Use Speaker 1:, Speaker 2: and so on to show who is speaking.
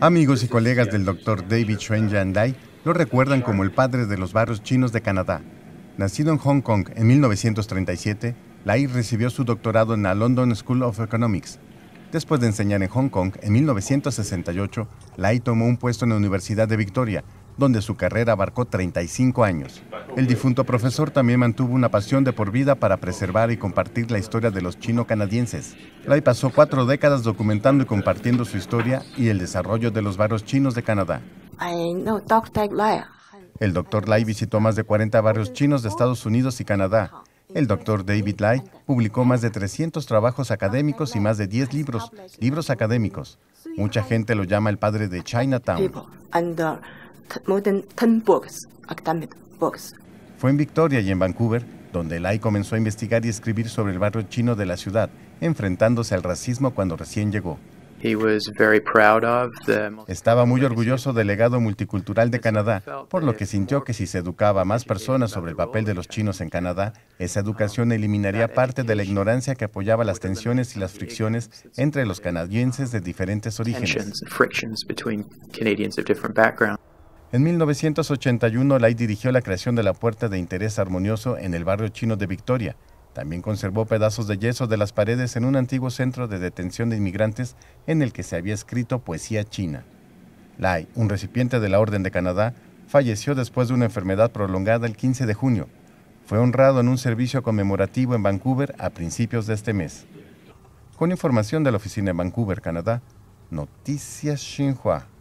Speaker 1: Amigos y colegas del doctor David Chuen Yandai lo recuerdan como el padre de los barrios chinos de Canadá. Nacido en Hong Kong en 1937, Lai recibió su doctorado en la London School of Economics. Después de enseñar en Hong Kong en 1968, Lai tomó un puesto en la Universidad de Victoria, donde su carrera abarcó 35 años. El difunto profesor también mantuvo una pasión de por vida para preservar y compartir la historia de los chino-canadienses. Lai pasó cuatro décadas documentando y compartiendo su historia y el desarrollo de los barrios chinos de Canadá. El doctor Lai visitó más de 40 barrios chinos de Estados Unidos y Canadá. El doctor David Lai publicó más de 300 trabajos académicos y más de 10 libros, libros académicos. Mucha gente lo llama el padre de Chinatown. Fue en Victoria y en Vancouver donde Lai comenzó a investigar y escribir sobre el barrio chino de la ciudad, enfrentándose al racismo cuando recién llegó. Estaba muy orgulloso del legado multicultural de Canadá, por lo que sintió que si se educaba a más personas sobre el papel de los chinos en Canadá, esa um, educación eliminaría parte de la ignorancia que apoyaba las tensiones y las fricciones entre los um, canadienses de diferentes orígenes. En 1981, Lai dirigió la creación de la Puerta de Interés Armonioso en el barrio chino de Victoria. También conservó pedazos de yeso de las paredes en un antiguo centro de detención de inmigrantes en el que se había escrito poesía china. Lai, un recipiente de la Orden de Canadá, falleció después de una enfermedad prolongada el 15 de junio. Fue honrado en un servicio conmemorativo en Vancouver a principios de este mes. Con información de la oficina de Vancouver, Canadá, Noticias Xinhua.